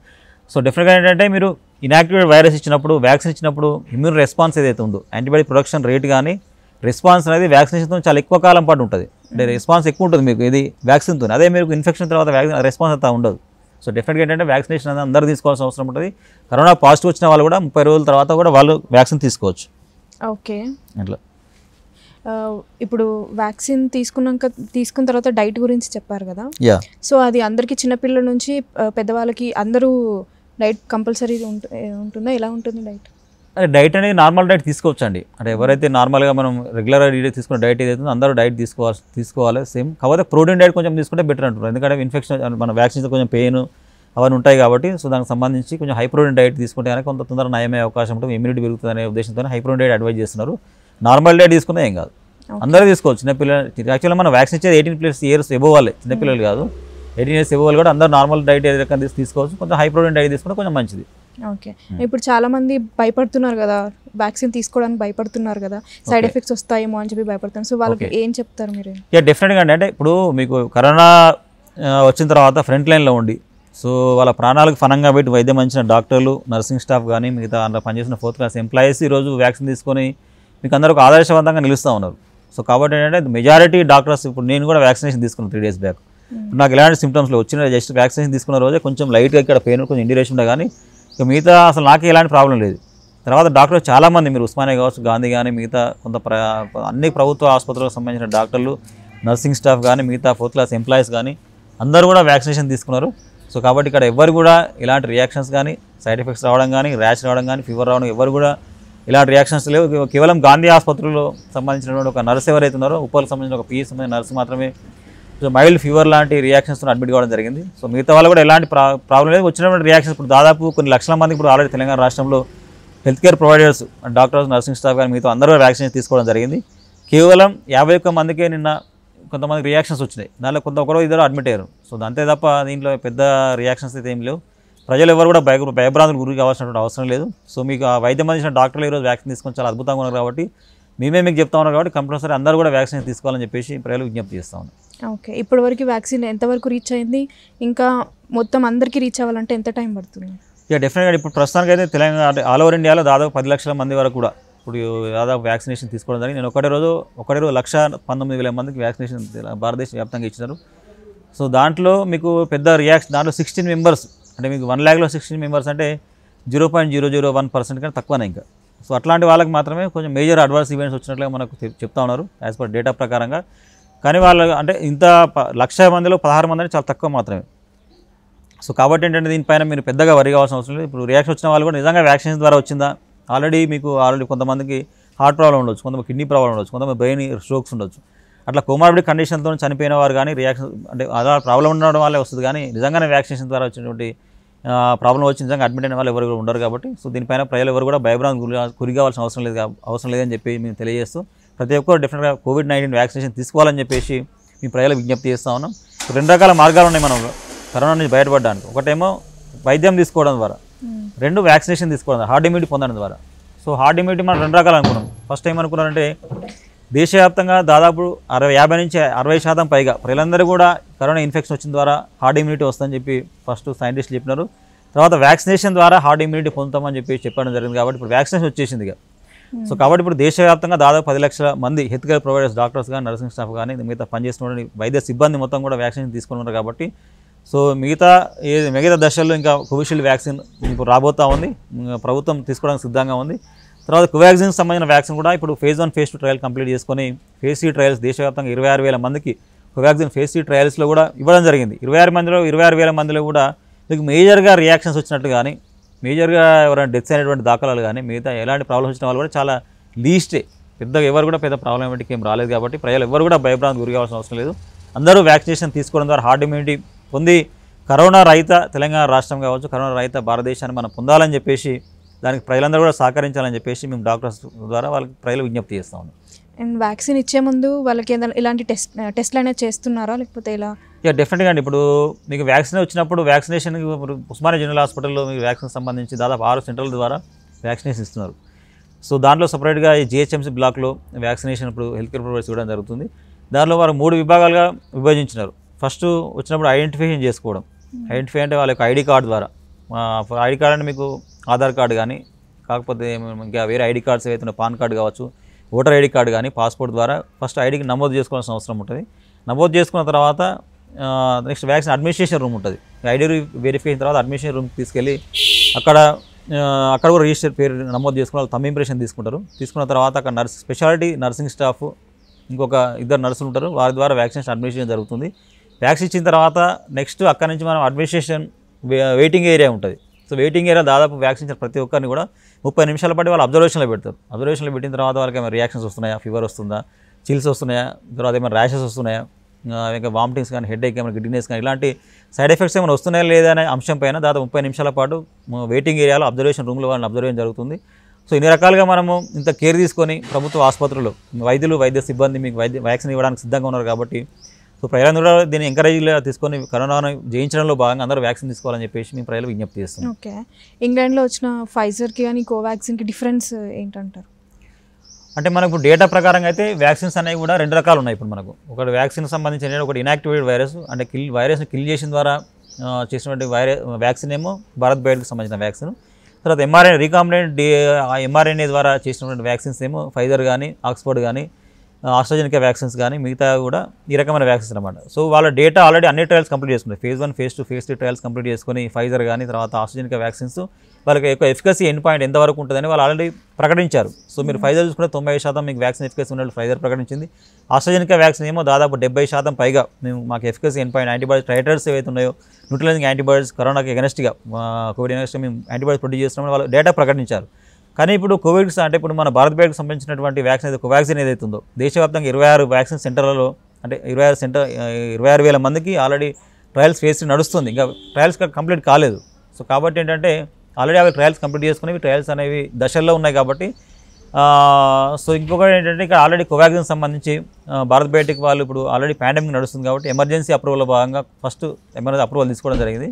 Speaker 2: సో డిఫరెంట్గా ఏంటంటే మీరు ఇనాక్టివేట్ వైరస్ ఇచ్చినప్పుడు వ్యాక్సిన్ ఇచ్చినప్పుడు ఇమ్యూన్ రెస్పాన్స్ ఏదైతే ఉందో యాంటీబాడీ ప్రొడక్షన్ రేట్ కానీ రెస్పాన్స్ అనేది వ్యాక్సినేషన్తో చాలా ఎక్కువ కాలం పాటు ఉంటుంది అంటే రెస్పాన్స్ ఎక్కువ ఉంటుంది మీకు ఇది వ్యాక్సిన్తో అదే మీకు ఇన్ఫెక్షన్ తర్వాత వ్యాక్సిన్ రెస్పాన్స్ అంతా ఉండదు సో డిఫరెంట్గా ఏంటంటే వ్యాక్సినేషన్ అనేది అందరూ తీసుకోవాల్సిన అవసరం ఉంటుంది కరోనా పాజిటివ్ వచ్చిన వాళ్ళు కూడా ముప్పై రోజుల తర్వాత కూడా వాళ్ళు వ్యాక్సిన్ తీసుకోవచ్చు ఓకే అట్లా
Speaker 1: ఇప్పుడు వ్యాక్సిన్ తీసుకున్నాక తీసుకున్న తర్వాత డైట్ గురించి చెప్పారు కదా సో అది అందరికీ చిన్నపిల్లల నుంచి పెద్దవాళ్ళకి అందరూ డైట్ కంపల్సరీ ఉంటుందా ఎలా ఉంటుంది డైట్
Speaker 2: అంటే డైట్ అనేది నార్మల్ డైట్ తీసుకోవచ్చండి అంటే ఎవరైతే నార్మల్గా మనం రెగ్యులర్ డైట్ తీసుకున్న డైట్ ఏదైతే అందరూ డైట్ తీసుకోవాలి తీసుకోవాలి సేమ్ కాకపోతే ప్రోటీన్ డైట్ కొంచెం తీసుకుంటే బెటర్ అంటున్నారు ఎందుకంటే ఇన్ఫెక్షన్ మన వ్యాక్సిన్స్ కొంచెం పెయిన్ అవన్నీ ఉంటాయి కాబట్టి సో దానికి సంబంధించి కొంచెం హైప్రోటీన్ డైట్ తీసుకుంటే కనుక కొంత తొందర నయమే అవకాశం ఉంటుంది ఇమ్యూనిటీ పెరుగుతుంది అనే ఉద్దేశంతో హైప్రోటీన్ డైట్ అడ్వైజ్ చేస్తున్నారు నార్మల్ డైట్ తీసుకున్నా ఏం కాదు అందరూ తీసుకోవచ్చు చిన్నపిల్లలు యాక్చువల్గా మనం వ్యాక్సిన్ ఇచ్చేది ఎయిటీన్ ప్లస్ ఇయర్స్ ఇవ్వాలి చిన్నపిల్లలు కాదు ఎయిటీన్ ఇయర్స్ ఇవ్వాలి కూడా అందరూ నార్మల్ డైట్ ఏదైనా తీసి తీసుకోవచ్చు కొంచెం హైప్రోటీన్ డైట్ తీసుకుంటే కొంచెం మంచిది
Speaker 1: ఓకే ఇప్పుడు చాలామంది భయపడుతున్నారు కదా వ్యాక్సిన్ తీసుకోవడానికి భయపడుతున్నారు కదా సైడ్ ఎఫెక్ట్స్ వస్తాయేమో అని చెప్పి భయపడుతున్నారు సో వాళ్ళకి ఏం చెప్తారు మీరు
Speaker 2: డెఫినెట్గా అంటే ఇప్పుడు మీకు కరోనా వచ్చిన తర్వాత ఫ్రంట్ లైన్లో ఉండి సో వాళ్ళ ప్రాణాలకు ఫనంగా పెట్టి వైద్యం అందించిన డాక్టర్లు నర్సింగ్ స్టాఫ్ కానీ మిగతా అందులో పనిచేసిన ఫోర్త్ క్లాస్ ఎంప్లాయీస్ ఈరోజు వ్యాక్సిన్ తీసుకొని మీకు అందరూ ఆదర్శవంతంగా నిలుస్తూ ఉన్నారు సో కాబట్టి ఏంటంటే మెజారిటీ డాక్టర్స్ ఇప్పుడు నేను కూడా వ్యాక్సినేషన్ తీసుకున్నాను త్రీ డేస్ బ్యాక్ నాకు ఎలాంటి సిమ్టమ్స్లో వచ్చిన జస్ట్ వ్యాక్సినేషన్ తీసుకున్న రోజే కొంచెం లైట్గా ఇక్కడ పెయిన్ కొంచెం ఇండిరేషన్ ఉండే కానీ ఇక మిగతా అసలు నాకే ఎలాంటి ప్రాబ్లం లేదు తర్వాత డాక్టర్లు చాలామంది మీరు ఉస్మానియా కావచ్చు గాంధీ కానీ మిగతా కొంత అన్ని ప్రభుత్వ ఆసుపత్రులకు సంబంధించిన డాక్టర్లు నర్సింగ్ స్టాఫ్ కానీ మిగతా ఫోర్త్ క్లాస్ ఎంప్లాయీస్ కానీ అందరూ కూడా వ్యాక్సినేషన్ తీసుకున్నారు సో కాబట్టి ఇక్కడ ఎవరు కూడా ఇలాంటి రియాక్షన్స్ కానీ సైడ్ ఎఫెక్ట్స్ రావడం కానీ ర్యాష్ రావడం కానీ ఫీవర్ రావడం ఎవరు కూడా ఇలాంటి రియాక్షన్స్ లేవు కేవలం గాంధీ ఆసుపత్రిలో సంబంధించినటువంటి ఒక నర్స్ ఎవరైతే ఉన్నారో ఉప్పలకు సంబంధించిన ఒక పీఎస్ సంబంధించిన నర్స్ మాత్రమే సో మైల్డ్ ఫీవర్ లాంటి రియాక్షన్స్ అడ్మిట్ కావడం జరిగింది సో మిగతా వాళ్ళు కూడా ఎలాంటి ప్రాబ్లం లేదు వచ్చినటువంటి రియాక్షన్స్ ఇప్పుడు దాదాపు కొన్ని లక్షల మంది ఇప్పుడు ఆల్రెడీ తెలంగాణ రాష్ట్రంలో health care providers doctors nursing staff కానీ మిగతా అందరూ వ్యాక్సిన్ తీసుకోవడం జరిగింది కేవలం యాభై ఒక్క మందికే నిన్న కొంతమంది రియాక్షన్స్ వచ్చినాయి దానిలో కొంత ఒకరో ఇద్దరు అడ్మిట్ అయ్యారు సో అంతే తప్ప దీంట్లో పెద్ద రియాక్షన్స్ అయితే ఏం లేవు ప్రజలు ఎవరు కూడా భయ భయభ్రాంతులు గురి కావాల్సినటువంటి అవసరం లేదు సో మీకు ఆ వైద్యం అందించిన డాక్టర్లు ఈరోజు వ్యాక్సిన్ తీసుకొని చాలా అద్భుతంగా ఉన్నారు కాబట్టి మేమే మీకు చెప్తా ఉన్నారు కాబట్టి కంపల్సరీ అందరూ కూడా వ్యాక్సిన్ తీసుకోవాలని చెప్పేసి ప్రజలు విజ్ఞప్తి చేస్తా ఉన్నాం
Speaker 1: ఓకే ఇప్పటివరకు వ్యాక్సిన్ ఎంతవరకు రీచ్ అయింది ఇంకా మొత్తం అందరికీ రీచ్ అవ్వాలంటే ఎంత టైం పడుతుంది
Speaker 2: ఇక డెఫినెట్గా ఇప్పుడు ప్రస్తుతానికి అయితే తెలంగాణ ఆల్ ఓవర్ ఇండియాలో దాదాపు పది లక్షల మంది వరకు కూడా ఇప్పుడు దాదాపు వ్యాక్సినేషన్ తీసుకోవడం జరిగింది నేను ఒకటే రోజు ఒకటే రోజు లక్ష పంతొమ్మిది వేల మందికి వ్యాక్సినేషన్ భారతదేశ వ్యాప్తంగా ఇచ్చినారు సో దాంట్లో మీకు పెద్ద రియాక్షన్ దాంట్లో సిక్స్టీన్ మెంబర్స్ అంటే మీకు వన్ ల్యాక్లో సిక్స్టీన్ మెంబర్స్ అంటే zero point zero zero one percent కానీ తక్కువనే ఇంకా సో అట్లాంటి వాళ్ళకి మాత్రమే కొంచెం మేజర్ అడ్వాన్స్ ఈవెంట్స్ వచ్చినట్లుగా మనకు చెప్తా ఉన్నారు యాజ్ పర్ డేటా ప్రకారంగా కానీ వాళ్ళు అంటే ఇంత లక్ష మందిలో పదహారు మంది చాలా తక్కువ మాత్రమే సో కాబట్టి ఏంటంటే దీనిపైన మీరు పెద్దగా వరి అవసరం లేదు ఇప్పుడు రియాక్షన్ వచ్చిన వాళ్ళు కూడా నిజంగా వ్యాక్సిన్స్ ద్వారా వచ్చిందా ఆల్రెడీ మీకు ఆల్రెడీ కొంతమందికి హార్ట్ ప్రాబ్లం ఉండొచ్చు కొంతమంది కిడ్నీ ప్రాబ్లం ఉండొచ్చు కొంతమంది బ్రెయిన్ స్ట్రోక్స్ ఉండొచ్చు అట్లా కోమార్బిడ్ కండిషన్తో చనిపోయిన వారు కానీ రియాక్షన్ అంటే అలా ప్రాబ్లం ఉండడం వల్లే వస్తుంది కానీ నిజంగానే వ్యాక్సినేషన్ ద్వారా వచ్చినటువంటి ప్రాబ్లం వచ్చి నిజంగా అడ్మిట్ అయిన వాళ్ళు ఎవరు ఉండరు కాబట్టి సో దీనిపైన ప్రజలు ఎవరు కూడా భయభ్రాంతి గురి కావాల్సిన అవసరం లేదు అవసరం లేదని చెప్పి మేము తెలియజేస్తూ ప్రతి ఒక్కరు డిఫరెంట్గా కోవిడ్ నైన్టీన్ వ్యాక్సినేషన్ తీసుకోవాలని చెప్పేసి మీ ప్రజలకు విజ్ఞప్తి చేస్తూ ఉన్నాం రెండు రకాల మార్గాలు ఉన్నాయి మనం కరోనా నుంచి బయటపడడానికి ఒకటేమో వైద్యం తీసుకోవడం ద్వారా రెండు వ్యాక్సినేషన్ తీసుకోవాలి హార్డ్ ఇమ్యూనిటీ పొందడం ద్వారా సో హార్డ్ ఇమ్యూనిటీ మనం రెండు రకాలు అనుకున్నాం ఫస్ట్ టైం అనుకున్నారంటే దేశవ్యాప్తంగా దాదాపు అరవై యాభై నుంచి అరవై శాతం పైగా ప్రజలందరూ కూడా కరోనా ఇన్ఫెక్షన్ వచ్చిన ద్వారా హార్డ్ ఇమ్యూనిటీ వస్తుందని చెప్పి ఫస్ట్ సైంటిస్టులు చెప్పినారు తర్వాత వ్యాక్సినేషన్ ద్వారా హార్డ్ ఇమ్యూనిటీ పొందుతామని చెప్పి చెప్పడం జరిగింది కాబట్టి ఇప్పుడు వ్యాక్సినేషన్ వచ్చేసింది సో కాబట్టి ఇప్పుడు దేశవ్యాప్తంగా దాదాపు పది లక్షల మంది హెల్త్ కేర్ ప్రొవైడర్స్ డాక్టర్స్ కానీ నర్సింగ్ స్టాఫ్ కానీ మిగతా పనిచేసిన వైద్య సిబ్బంది మొత్తం కూడా వ్యాక్సినేషన్ తీసుకున్నారు కాబట్టి సో మిగతా ఏ మిగతా దశల్లో ఇంకా కోవిషీల్డ్ వ్యాక్సిన్ మీకు రాబోతా ఉంది ప్రభుత్వం తీసుకోవడానికి సిద్ధంగా ఉంది తర్వాత కోవాక్సిన్కి సంబంధించిన వ్యాక్సిన్ కూడా ఇప్పుడు phase one phase two trial complete చేసుకొని ఫేజ్ త్రీ ట్రయల్స్ దేశవ్యాప్తంగా ఇరవై ఆరు వేల మందికి కోవాక్సిన్ ఫేజ్ త్రీ ట్రయల్స్లో కూడా ఇవ్వడం జరిగింది ఇరవై ఆరు మందిలో ఇరవై ఆరు వేల మందిలో కూడా మీకు మేజర్గా రియాక్షన్స్ వచ్చినట్టు కానీ మేజర్గా ఎవరైనా డెత్స్ అయినటువంటి దాఖలాలు కానీ మిగతా ఎలాంటి ప్రాబ్లమ్స్ వచ్చిన వాళ్ళు కూడా చాలా లీస్టే పెద్దగా ఎవరు కూడా పెద్ద ప్రాబ్లం ఏంటికి ఏం రాలేదు కాబట్టి ప్రజలు ఎవరు కూడా భయభ్రాంతి గురి కావాల్సిన అవసరం లేదు అందరూ వ్యాక్సినేషన్ తీసుకోవడం ద్వారా హార్డ్ ఇమ్యూనిటీ పొంది కరోనా రహిత తెలంగాణ రాష్ట్రం కావచ్చు కరోనా రహిత భారతదేశాన్ని మనం పొందాలని చెప్పేసి దానికి ప్రజలందరూ కూడా సహకరించాలని చెప్పేసి మేము డాక్టర్స్ ద్వారా వాళ్ళకి ప్రజలు విజ్ఞప్తి చేస్తూ ఉన్నాం
Speaker 1: అండ్ వ్యాక్సిన్ ఇచ్చే ముందు వాళ్ళకి ఏదైనా ఇలాంటి టెస్ట్ టెస్ట్లు అయినా చేస్తున్నారా లేకపోతే ఇలా
Speaker 2: ఇక డెఫినెట్గా అండి ఇప్పుడు మీకు వ్యాక్సిన్ వచ్చినప్పుడు వ్యాక్సినేషన్ ఉస్మానియా జనరల్ హాస్పిటల్లో మీకు వ్యాక్సిన్ సంబంధించి దాదాపు ఆరు సెంటర్ల ద్వారా వ్యాక్సినేషన్ ఇస్తున్నారు సో దాంట్లో సపరేట్గా ఈ జిహెచ్ఎంసీ బ్లాక్లో వ్యాక్సినేషన్ ఇప్పుడు హెల్త్ కేర్ ప్రొవైడర్స్ ఇవ్వడం జరుగుతుంది దానిలో వారు మూడు విభాగాలుగా విభజించినారు ఫస్ట్ వచ్చినప్పుడు ఐడెంటిఫికేషన్ చేసుకోవడం ఐడెంటిఫై అంటే వాళ్ళ యొక్క ఐడి కార్డు ద్వారా ఐడి కార్డ్ అంటే మీకు ఆధార్ కార్డు కానీ కాకపోతే ఇంకా వేరే ఐడి కార్డ్స్ ఏవైతే పాన్ కార్డు కావచ్చు ఓటర్ ఐడి కార్డు కానీ పాస్పోర్ట్ ద్వారా ఫస్ట్ ఐడికి నమోదు చేసుకోవాల్సిన అవసరం ఉంటుంది నమోదు చేసుకున్న తర్వాత నెక్స్ట్ వ్యాక్సిన్ అడ్మినిస్ట్రేషన్ రూమ్ ఉంటుంది ఐడి వెరిఫికేషన్ తర్వాత అడ్మినిస్ట్రేషన్ రూమ్కి తీసుకెళ్ళి అక్కడ అక్కడ కూడా రిజిస్టర్ పేరు నమోదు చేసుకోవాలి వాళ్ళు తమ్ ఇంప్రెషన్ తీసుకుంటారు తీసుకున్న తర్వాత అక్కడ నర్స్ స్పెషాలిటీ నర్సింగ్ స్టాఫ్ ఇంకొక ఇద్దరు నర్సులు ఉంటారు వారి ద్వారా వ్యాక్సినేషన్ అడ్మినిస్ట్రేషన్ జరుగుతుంది ట్యాక్స్ ఇచ్చిన తర్వాత నెక్స్ట్ అక్కడ నుంచి మనం అడ్మినిస్ట్రేషన్ వెయిటింగ్ ఏరియా ఉంటుంది సో వెయిటింగ్ ఏరియా దాదాపు వ్యాక్సిన్ ప్రతి ఒక్కరిని కూడా ముప్పై నిమిషాల పాటు వాళ్ళు అబ్జర్వేషన్లో పెడతారు అబ్జర్వేషన్లో పెట్టిన తర్వాత వాళ్ళకి ఏమైనా రియాక్షన్స్ వస్తున్నాయా ఫీవర్ వస్తుందా చిల్స్ వస్తున్నాయా తర్వాత ఏమైనా ర్యాషెస్ వస్తున్నాయా ఇంకా వామిటింగ్స్ కానీ హెడ్ ఏక్ ఏమైనా గిడ్డినెస్ కానీ ఇలాంటి సైడ్ ఎఫెక్ట్స్ ఏమైనా వస్తున్నాయా లేదా అనే అంశం పైన దాదాపు ముప్పై నిమిషాల పాటు వెయిటింగ్ ఏరియాలో అబ్జర్వేషన్ రూమ్లో వాళ్ళని అబ్జర్వేషన్ జరుగుతుంది సో ఇన్ని రకాలుగా మనము ఇంత కేర్ తీసుకొని ప్రభుత్వ ఆసుపత్రులు వైద్యులు వైద్య సిబ్బంది మీకు వైద్య వ్యాక్సిన్ ఇవ్వడానికి సిద్ధంగా ఉన్నారు కాబట్టి సో ప్రజలందరూ కూడా దీన్ని ఎంకరేజ్ తీసుకొని కరోనాను జయించడంలో భాగంగా అందరూ వ్యాక్సిన్ తీసుకోవాలని చెప్పేసి మేము ప్రజలు విజ్ఞప్తి చేస్తాం
Speaker 1: ఓకే ఇంగ్లాండ్లో వచ్చిన ఫైజర్కి కానీ కోవాక్సిన్కి డిఫరెన్స్ ఏంటంటారు
Speaker 2: అంటే మనకు డేటా ప్రకారంగా అయితే వ్యాక్సిన్స్ అనేవి కూడా రెండు రకాలు ఉన్నాయి ఇప్పుడు మనకు ఒకటి వ్యాక్సిన్ సంబంధించిన ఒకటి ఇనాక్టివేటెడ్ వైరస్ అంటే కిల్ వైరస్ని కిల్ చేసిన ద్వారా చేసినటువంటి వైరస్ వ్యాక్సిన్ ఏమో భారత్ బయోటికి సంబంధించిన వ్యాక్సిన్ తర్వాత ఎంఆర్ఎన్ రీకాంబినెంట్ ఎంఆర్ఎన్ఏ ద్వారా చేసినటువంటి వ్యాక్సిన్స్ ఏమో ఫైజర్ కానీ ఆక్స్ఫర్డ్ కానీ ఆస్ట్రాజెనికా వ్యాక్సిన్స్ కానీ మిగతా కూడా ఈ రకమైన వ్యాక్సిన్స్ అనమాట సో వాళ్ళ డేటా ఆల్రెడీ అన్ని ట్రయల్స్ కంప్లీట్ చేసుకున్నారు phase one phase two phase three trials complete చేసుకుని ఫైజర్ కానీ తర్వాత ఆస్ట్రాజెనికా వ్యాక్సిన్స్ వాళ్ళకి యొక్క ఎఫికసీ ఎన్ పాయింట్ ఎంతవరకు ఉంటుందని వాళ్ళు ఆల్రెడీ ప్రకటించారు సో మీరు ఫైజర్ చూసుకుంటే తొంభై శాతం మీకు వ్యాక్సిన్ ఎఫికసీ ఉన్నట్టు ఫైజర్ ప్రకటించింది ఆస్ట్రాజెనికా వ్యాక్సిన్ ఏమో దాదాపు డెబ్బై శాతం పైగా మేము మాకు efficacy end point antibiotics titres ఏవైతే ఉన్నాయో న్యూట్రలైజింగ్ యాంటీబయాటిక్స్ కరోనాకి ఎగనెస్ట్గా కోవిడ్ ఎగనెస్ట్ మేము యాంటీబయాటిక్స్ ప్రొడ్యూస్ చేస్తున్నాం వాళ్ళు డేటా ప్రకటించారు కానీ ఇప్పుడు కోవిడ్ అంటే ఇప్పుడు మన భారత్ బయటకు సంబంధించినటువంటి వ్యాక్సిన్ అయితే వ్యాక్సిన్ ఏదైతే ఉందో దేశవ్యాప్తంగా ఇరవై ఆరు వ్యాక్సిన్ సెంటర్లలో అంటే ఇరవై ఆరు సెంటర్ ఇరవై ఆరు వేల మందికి ఆల్రెడీ ట్రయల్స్ ఫేస్ నడుస్తుంది ఇంకా ట్రయల్స్ కంప్లీట్ కాలేదు సో కాబట్టి ఏంటంటే ఆల్రెడీ అవి ట్రయల్స్ కంప్లీట్ చేసుకునేవి ట్రయల్స్ అనేవి దశల్లో ఉన్నాయి కాబట్టి సో ఇంకొకటి ఏంటంటే ఇక్కడ ఆల్రెడీ కోవాక్సిన్ సంబంధించి భారత్ బయోటెక్ వాళ్ళు ఇప్పుడు ఆల్రెడీ పాండమిక్ నడుస్తుంది కాబట్టి ఎమర్జెన్సీ అప్రూవల్ భాగంగా ఫస్ట్ ఎమర్జెన్సీ అప్రూవల్ తీసుకోవడం జరిగింది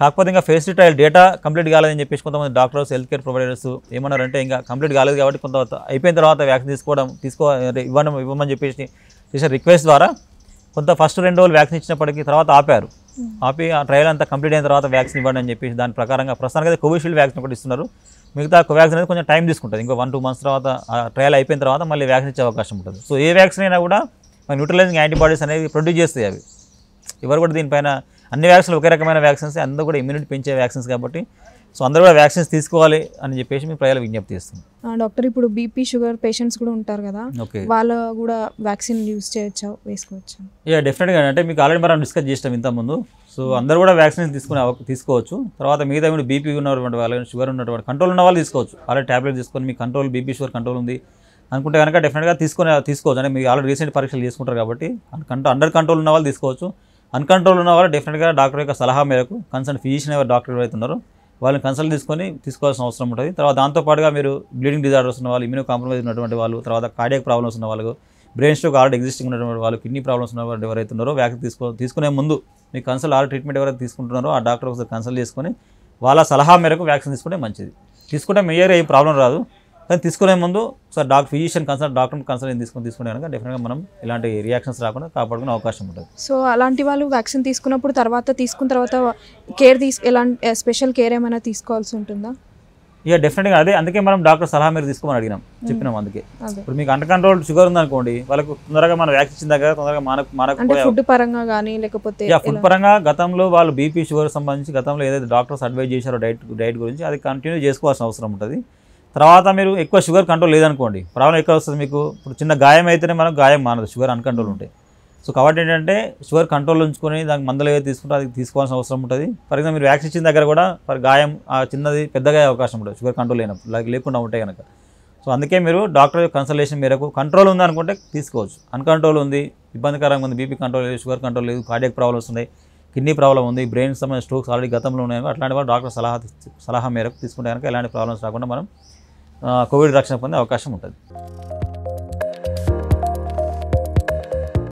Speaker 2: కాకపోతే ఇంకా phase two trial data complete కాలేదని చెప్పేసి కొంతమంది డాక్టర్స్ హెల్త్ కేర్ ప్రొవైడర్స్ ఏమన్నారంటే ఇంకా కంప్లీట్ కాలేదు కాబట్టి కొంత అయిపోయిన తర్వాత వ్యాక్సిన్ తీసుకోవడం తీసుకో ఇవ్వడం ఇవ్వమని చెప్పేసి చేసిన రిక్వెస్ట్ ద్వారా కొంత ఫస్ట్ రెండు రోజులు వ్యాక్సిన్ ఇచ్చినప్పటికీ తర్వాత ఆపారు hmm. ఆపి ఆ ట్రయల్ అంతా కంప్లీట్ అయిన తర్వాత వ్యాక్సిన్ ఇవ్వండి అని చెప్పేసి దాని ప్రకారంగా ప్రస్తుతానికి అయితే కోవిషీల్డ్ వ్యాక్సిన్ కూడా ఇస్తున్నారు మిగతా కోవాక్సిన్ అనేది కొంచెం టైం తీసుకుంటుంది ఇంకో వన్ టూ మంత్స్ తర్వాత ట్రయల్ అయిపోయిన తర్వాత మళ్ళీ వ్యాక్సిన్ ఇచ్చే అవకాశం ఉంటుంది సో ఏ వ్యాక్సిన్ అయినా కూడా మన న్యూట్రలైజింగ్ యాంటీబాడీస్ అనేది ప్రొడ్యూస్ చేస్తాయి అవి ఎవరు కూడా దీనిపైన అన్ని వ్యాక్సిన్లు ఒకే రకమైన వ్యాక్సిన్స్ అందరూ కూడా ఇమ్యూనిటీ పెంచే వ్యాక్సిన్స్ కాబట్టి సో అందరూ కూడా వ్యాక్సిన్స్ తీసుకోవాలి అని చెప్పేసి మీ ప్రజలు విజ్ఞప్తి చేస్తుంది
Speaker 1: డాక్టర్ ఇప్పుడు బీపీ షుగర్ పేషెంట్స్ కూడా ఉంటారు కదా ఓకే వాళ్ళు కూడా వ్యాక్సిన్ యూస్ చేయొచ్చా వేసుకోవచ్చు
Speaker 2: ఇక డెఫినెట్గా అంటే మీకు ఆల్రెడీ మనం డిస్కస్ చేసాం ఇంతకుముందు సో అందరూ కూడా వ్యాక్సిన్స్ తీసుకునే తీసుకోవచ్చు తర్వాత మిగతా మీరు బీపీ ఉన్నటువంటి వాళ్ళు షుగర్ ఉన్నటువంటి కంట్రోల్ ఉన్న వాళ్ళు తీసుకోవచ్చు ఆల్రెడీ ట్యాబ్లెట్ తీసుకొని మీ కంట్రోల్ బీపీ షుగర్ కంట్రోల్ ఉంది అనుకుంటే కనుక డెఫినెట్గా తీసుకునే తీసుకోవచ్చు అంటే మీరు ఆల్రెడీ రీసెంట్ పరీక్షలు చేసుకుంటారు కాబట్టి కంట్రోల్ అండర్ కంట్రోల్ ఉన్న వాళ్ళు తీసుకోవచ్చు అన్కంట్రోల్ ఉన్న వాళ్ళు డెఫినెట్గా డాక్టర్ యొక్క సలహా మేరకు కన్సల్ట్ ఫిజిషియన్ ఎవరు డాక్టర్ ఎవరైతే ఉన్నారో వాళ్ళని కన్సల్ట్ తీసుకొని తీసుకోవాల్సిన అవసరం ఉంటుంది తర్వాత దాంతోపాటుగా మీరు బ్లీడింగ్ డిజార్డర్స్ ఉన్న వాళ్ళు ఇమ్యూనో కాంప్రమైజ్ ఉన్నటువంటి వాళ్ళు తర్వాత కార్డియక్ ప్రాబ్లమ్స్ ఉన్న వాళ్ళు బ్రెయిన్ స్ట్రోక్ ఆల్రెడీ ఎగ్జిస్టింగ్ ఉన్నటువంటి వాళ్ళు కిడ్నీ ప్రాబ్లమ్స్ ఉన్న వాళ్ళు ఎవరైతే ఉన్నారో వ్యాక్సిన్ తీసుకో తీసుకునే ముందు మీ కన్సల్ట్ ఆల్రెడీ ట్రీట్మెంట్ ఎవరైతే తీసుకుంటున్నారో ఆ డాక్టర్ ఒకసారి కన్సల్ట్ చేసుకొని వాళ్ళ సలహా మేరకు వ్యాక్సిన్ తీసుకుంటే మంచిది తీసుకుంటే మేయర్ ఏ ప్రాబ్లం రాదు కానీ తీసుకునే ముందు sir doctor physician consult doctor consult తీసుకుని తీసుకుంటే కనుక డెఫినెట్గా మనం ఇలాంటి రియాక్షన్స్ రాకుండా కాపాడుకునే అవకాశం ఉంటుంది
Speaker 1: సో అలాంటి వాళ్ళు వ్యాక్సిన్ తీసుకున్నప్పుడు తర్వాత తీసుకున్న తర్వాత కేర్ తీసు ఎలాంటి స్పెషల్ కేర్ ఏమైనా తీసుకోవాల్సి ఉంటుందా
Speaker 2: ఇక డెఫినెట్గా అదే అందుకే మనం డాక్టర్ సలహా మీరు తీసుకోమని అడిగినాం చెప్పినాం అందుకే ఇప్పుడు మీకు అండర్ కంట్రోల్ షుగర్ ఉందనుకోండి వాళ్ళకు తొందరగా మనం వ్యాక్సిన్ ఇచ్చిన దగ్గర తొందరగా మనకు మనకు ఫుడ్
Speaker 1: పరంగా కానీ లేకపోతే ఫుడ్
Speaker 2: పరంగా గతంలో వాళ్ళు బీపీ షుగర్ సంబంధించి గతంలో ఏదైతే డాక్టర్స్ అడ్వైజ్ చేశారో డైట్ డైట్ గురించి అది కంటిన్యూ చేసుకోవాల్సిన అవసరం ఉంటుంది తర్వాత మీరు ఎక్కువ షుగర్ కంట్రోల్ లేదనుకోండి ప్రాబ్లం ఎక్కువ వస్తుంది మీకు ఇప్పుడు చిన్న గాయం అయితేనే మనకు గాయం మానదు షుగర్ అన్కంట్రోల్ ఉంటే సో కాబట్టి ఏంటంటే షుగర్ కంట్రోల్ ఉంచుకొని దానికి మందులు ఏదో తీసుకుంటే అది తీసుకోవాల్సిన అవసరం ఉంటుంది ఫర్ ఎగ్జాంపుల్ మీరు వ్యాక్సిన్ ఇచ్చిన దగ్గర కూడా ఫర్ గాయం చిన్నది పెద్దగా అవకాశం ఉంటుంది షుగర్ కంట్రోల్ లేనప్పుడు లేకుండా ఉంటాయి కనుక సో అందుకే మీరు డాక్టర్ కన్సల్టేషన్ మేరకు కంట్రోల్ ఉంది అనుకుంటే తీసుకోవచ్చు అన్కంట్రోల్ ఉంది ఇబ్బందికరంగా ఉంది బీపీ కంట్రోల్ లేదు షుగర్ కంట్రోల్ లేదు కార్డియక్ ప్రాబ్లమ్స్ ఉన్నాయి కిడ్నీ ప్రాబ్లం ఉంది బ్రెయిన్ సంబంధించిన స్ట్రోక్స్ ఆల్రెడీ గతంలో ఉన్నాయి అట్లాంటి వాళ్ళు డాక్టర్ సలహా సలహా మేరకు తీసుకుంటే కనుక ఎలాంటి ప్రాబ్లమ్స్ రాకుండా మనం కోవిడ్ రక్షణ పొందే అవకాశం ఉంటుంది